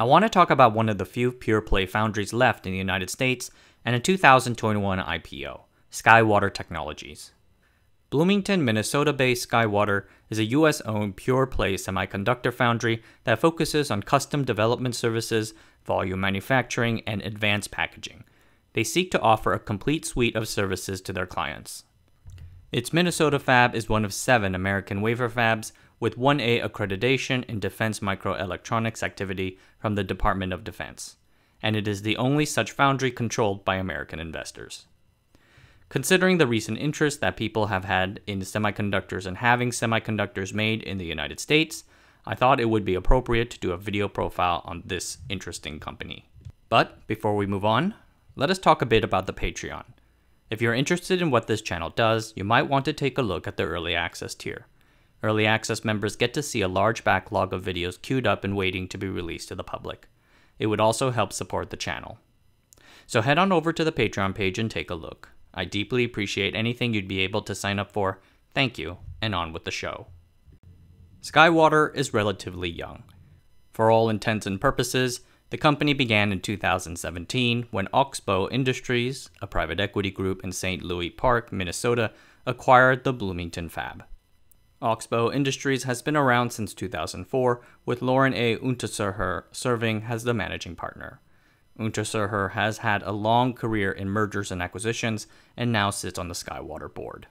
I want to talk about one of the few pure play foundries left in the United States and a 2021 IPO, Skywater Technologies. Bloomington, Minnesota based Skywater is a US owned pure play semiconductor foundry that focuses on custom development services, volume manufacturing, and advanced packaging. They seek to offer a complete suite of services to their clients. Its Minnesota fab is one of seven American wafer fabs with 1A accreditation in defense microelectronics activity from the Department of Defense, and it is the only such foundry controlled by American investors. Considering the recent interest that people have had in semiconductors and having semiconductors made in the United States, I thought it would be appropriate to do a video profile on this interesting company. But before we move on, let us talk a bit about the Patreon. If you're interested in what this channel does, you might want to take a look at the early access tier. Early access members get to see a large backlog of videos queued up and waiting to be released to the public. It would also help support the channel. So head on over to the Patreon page and take a look. I deeply appreciate anything you'd be able to sign up for. Thank you, and on with the show. Skywater is relatively young. For all intents and purposes, the company began in 2017 when Oxbow Industries, a private equity group in St. Louis Park, Minnesota, acquired the Bloomington Fab. Oxbow Industries has been around since 2004, with Lauren A. Unterseher serving as the managing partner. Unterseher has had a long career in mergers and acquisitions and now sits on the Skywater board.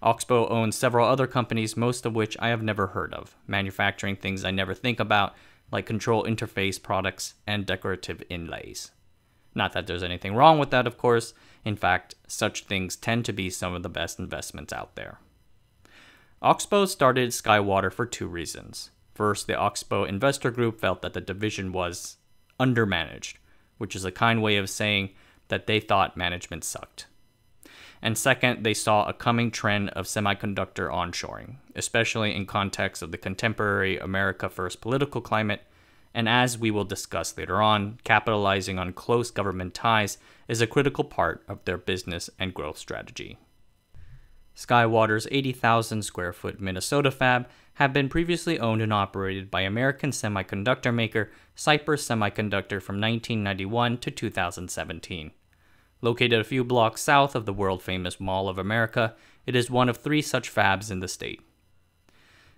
Oxbow owns several other companies, most of which I have never heard of, manufacturing things I never think about, like control interface products and decorative inlays. Not that there's anything wrong with that, of course. In fact, such things tend to be some of the best investments out there. Oxbow started Skywater for two reasons. First, the Oxbow investor group felt that the division was undermanaged, which is a kind way of saying that they thought management sucked. And second, they saw a coming trend of semiconductor onshoring, especially in context of the contemporary America First political climate. And as we will discuss later on, capitalizing on close government ties is a critical part of their business and growth strategy. Skywater's 80,000 square foot Minnesota fab had been previously owned and operated by American semiconductor maker Cypress Semiconductor from 1991 to 2017. Located a few blocks south of the world famous Mall of America, it is one of three such fabs in the state.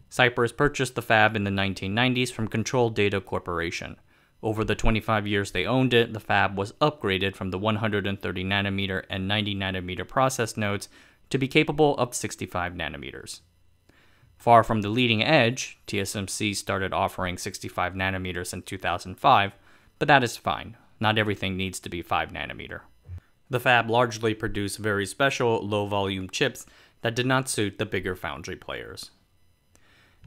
Cypress purchased the fab in the 1990s from Control Data Corporation. Over the 25 years they owned it, the fab was upgraded from the 130 nanometer and 90 nanometer process nodes to be capable of 65 nanometers. Far from the leading edge, TSMC started offering 65 nanometers in 2005, but that is fine. Not everything needs to be 5 nanometer. The fab largely produced very special low volume chips that did not suit the bigger foundry players.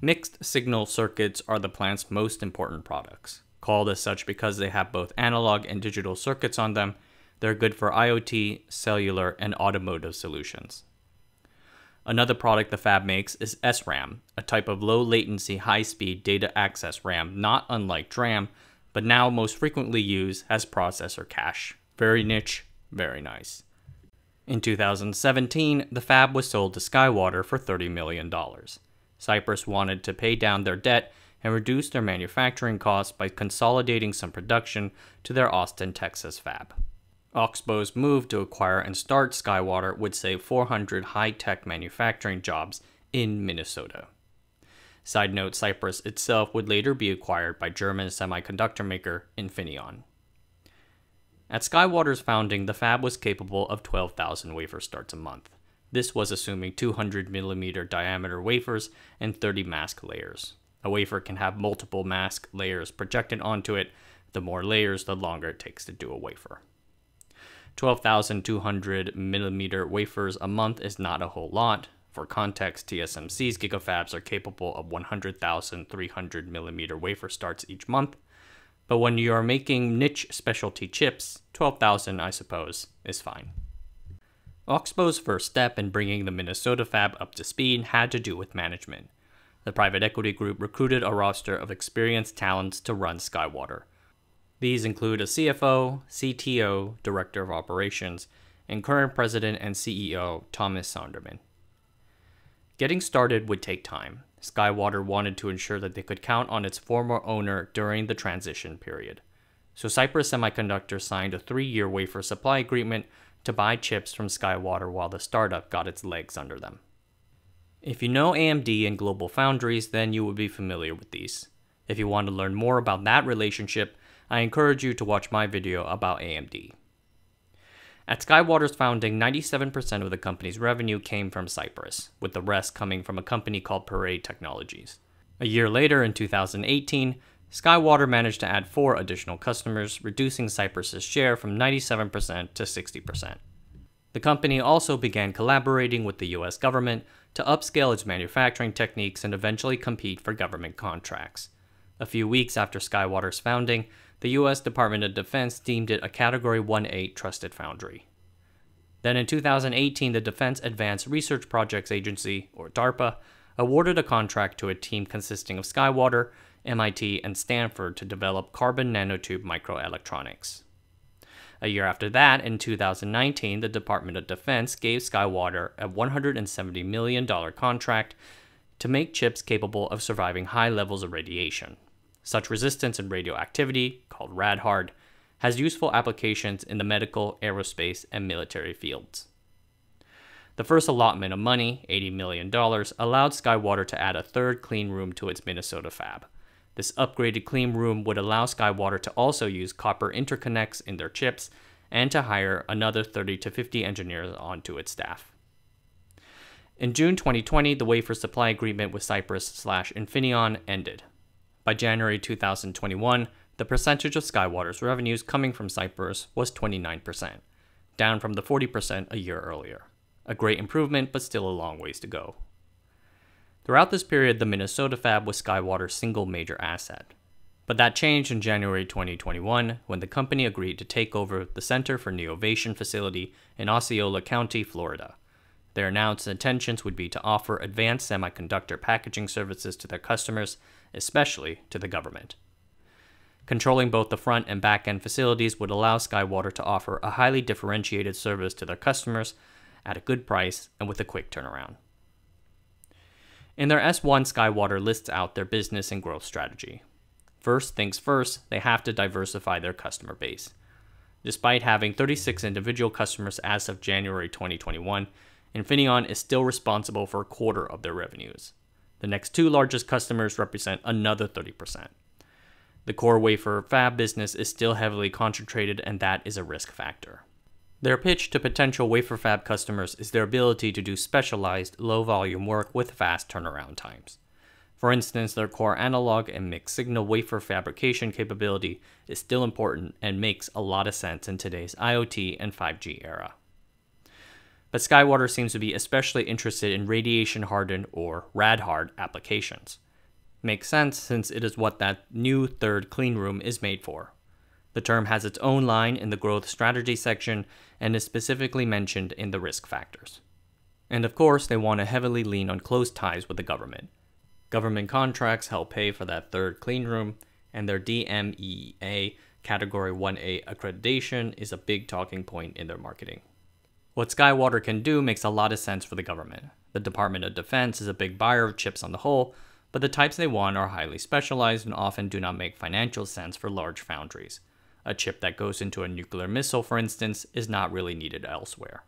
Mixed signal circuits are the plant's most important products. Called as such because they have both analog and digital circuits on them, they're good for IoT, cellular, and automotive solutions. Another product the fab makes is SRAM, a type of low latency, high speed data access RAM, not unlike DRAM, but now most frequently used as processor cache. Very niche, very nice. In 2017, the fab was sold to Skywater for $30 million. Cypress wanted to pay down their debt and reduce their manufacturing costs by consolidating some production to their Austin, Texas fab. Oxbow's move to acquire and start Skywater would save 400 high tech manufacturing jobs in Minnesota. Side note Cyprus itself would later be acquired by German semiconductor maker Infineon. At Skywater's founding, the fab was capable of 12,000 wafer starts a month. This was assuming 200 millimeter diameter wafers and 30 mask layers. A wafer can have multiple mask layers projected onto it. The more layers, the longer it takes to do a wafer. 12,200 millimeter wafers a month is not a whole lot. For context, TSMC's GigaFabs are capable of 100,300 millimeter wafer starts each month. But when you are making niche specialty chips, 12,000, I suppose, is fine. Oxbow's first step in bringing the Minnesota fab up to speed had to do with management. The private equity group recruited a roster of experienced talents to run Skywater. These include a CFO, CTO, Director of Operations, and current President and CEO Thomas Sonderman. Getting started would take time. Skywater wanted to ensure that they could count on its former owner during the transition period. So Cypress Semiconductor signed a three year wafer supply agreement to buy chips from Skywater while the startup got its legs under them. If you know AMD and Global Foundries, then you would be familiar with these. If you want to learn more about that relationship, I encourage you to watch my video about AMD. At Skywater's founding, 97% of the company's revenue came from Cyprus, with the rest coming from a company called Parade Technologies. A year later, in 2018, Skywater managed to add four additional customers, reducing Cyprus's share from 97% to 60%. The company also began collaborating with the US government to upscale its manufacturing techniques and eventually compete for government contracts. A few weeks after Skywater's founding, the U.S. Department of Defense deemed it a Category 1A trusted foundry. Then in 2018, the Defense Advanced Research Projects Agency, or DARPA, awarded a contract to a team consisting of Skywater, MIT, and Stanford to develop carbon nanotube microelectronics. A year after that, in 2019, the Department of Defense gave Skywater a $170 million contract to make chips capable of surviving high levels of radiation. Such resistance and radioactivity, called radhard, has useful applications in the medical, aerospace, and military fields. The first allotment of money, $80 million, allowed Skywater to add a third clean room to its Minnesota fab. This upgraded clean room would allow Skywater to also use copper interconnects in their chips and to hire another 30 to 50 engineers onto its staff. In June 2020, the wafer supply agreement with Cyprus slash Infineon ended. By January 2021, the percentage of Skywater's revenues coming from Cyprus was 29%, down from the 40% a year earlier. A great improvement, but still a long ways to go. Throughout this period, the Minnesota Fab was Skywater's single major asset. But that changed in January 2021 when the company agreed to take over the Center for Neovation facility in Osceola County, Florida. Their announced intentions would be to offer advanced semiconductor packaging services to their customers, especially to the government. Controlling both the front and back end facilities would allow Skywater to offer a highly differentiated service to their customers at a good price and with a quick turnaround. In their S1, Skywater lists out their business and growth strategy. First things first, they have to diversify their customer base. Despite having 36 individual customers as of January 2021, Infineon is still responsible for a quarter of their revenues. The next two largest customers represent another 30%. The core wafer fab business is still heavily concentrated, and that is a risk factor. Their pitch to potential wafer fab customers is their ability to do specialized, low volume work with fast turnaround times. For instance, their core analog and mixed signal wafer fabrication capability is still important and makes a lot of sense in today's IoT and 5G era but Skywater seems to be especially interested in radiation hardened or rad-hard applications. Makes sense since it is what that new third clean room is made for. The term has its own line in the growth strategy section and is specifically mentioned in the risk factors. And of course, they want to heavily lean on close ties with the government. Government contracts help pay for that third clean room, and their DMEA Category 1A accreditation is a big talking point in their marketing. What Skywater can do makes a lot of sense for the government. The Department of Defense is a big buyer of chips on the whole, but the types they want are highly specialized and often do not make financial sense for large foundries. A chip that goes into a nuclear missile, for instance, is not really needed elsewhere.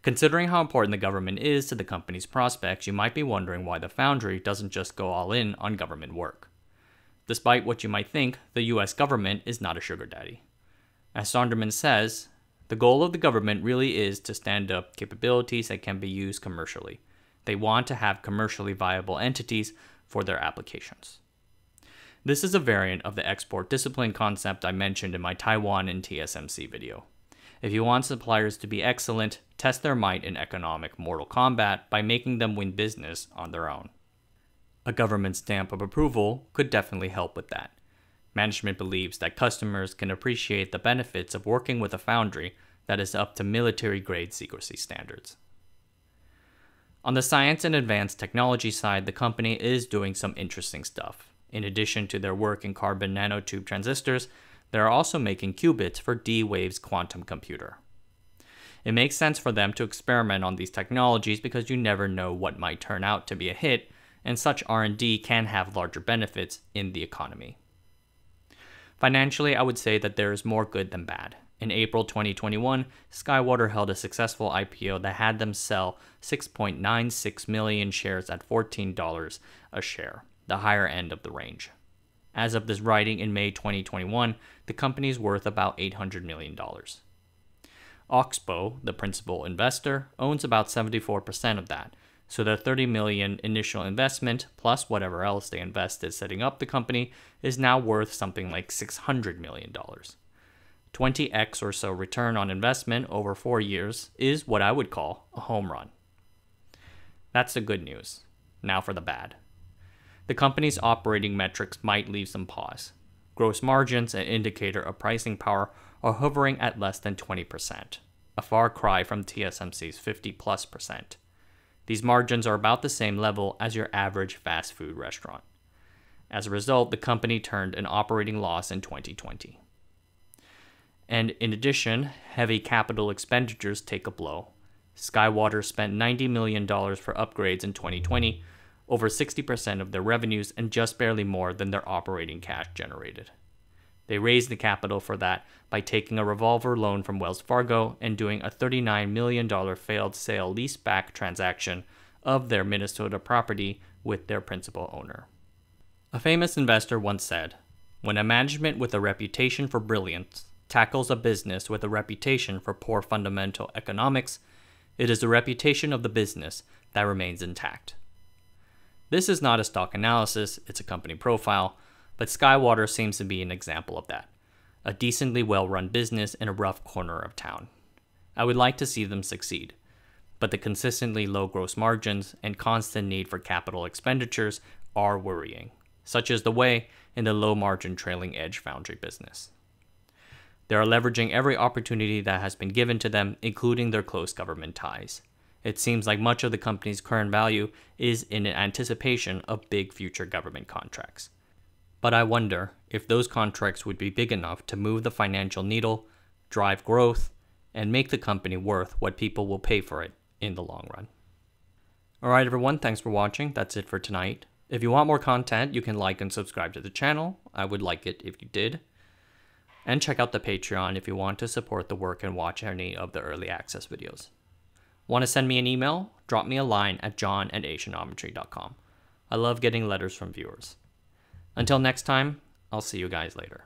Considering how important the government is to the company's prospects, you might be wondering why the foundry doesn't just go all in on government work. Despite what you might think, the US government is not a sugar daddy. As Sonderman says, the goal of the government really is to stand up capabilities that can be used commercially. They want to have commercially viable entities for their applications. This is a variant of the export discipline concept I mentioned in my Taiwan and TSMC video. If you want suppliers to be excellent, test their might in economic mortal combat by making them win business on their own. A government stamp of approval could definitely help with that. Management believes that customers can appreciate the benefits of working with a foundry that is up to military grade secrecy standards. On the science and advanced technology side, the company is doing some interesting stuff. In addition to their work in carbon nanotube transistors, they are also making qubits for D Wave's quantum computer. It makes sense for them to experiment on these technologies because you never know what might turn out to be a hit, and such R&D can have larger benefits in the economy. Financially, I would say that there is more good than bad. In April 2021, Skywater held a successful IPO that had them sell 6.96 million shares at $14 a share, the higher end of the range. As of this writing in May 2021, the company is worth about $800 million. Oxbow, the principal investor, owns about 74% of that, so their 30 million initial investment plus whatever else they invested setting up the company is now worth something like 600 million dollars. 20x or so return on investment over 4 years is what I would call a home run. That's the good news. Now for the bad. The company's operating metrics might leave some pause. Gross margins, an indicator of pricing power, are hovering at less than 20%, a far cry from TSMC's 50 plus percent. These margins are about the same level as your average fast food restaurant. As a result, the company turned an operating loss in 2020. And in addition, heavy capital expenditures take a blow. Skywater spent $90 million for upgrades in 2020, over 60% of their revenues, and just barely more than their operating cash generated. They raised the capital for that by taking a revolver loan from Wells Fargo and doing a $39 million failed sale leaseback transaction of their Minnesota property with their principal owner. A famous investor once said When a management with a reputation for brilliance tackles a business with a reputation for poor fundamental economics, it is the reputation of the business that remains intact. This is not a stock analysis, it's a company profile but Skywater seems to be an example of that a decently well run business in a rough corner of town. I would like to see them succeed, but the consistently low gross margins and constant need for capital expenditures are worrying, such as the way in the low margin trailing edge foundry business. They are leveraging every opportunity that has been given to them, including their close government ties. It seems like much of the company's current value is in anticipation of big future government contracts, but I wonder if those contracts would be big enough to move the financial needle, drive growth, and make the company worth what people will pay for it in the long run. Alright, everyone, thanks for watching. That's it for tonight. If you want more content, you can like and subscribe to the channel. I would like it if you did. And check out the Patreon if you want to support the work and watch any of the early access videos. Want to send me an email? Drop me a line at john at asianometry.com. I love getting letters from viewers. Until next time, I'll see you guys later.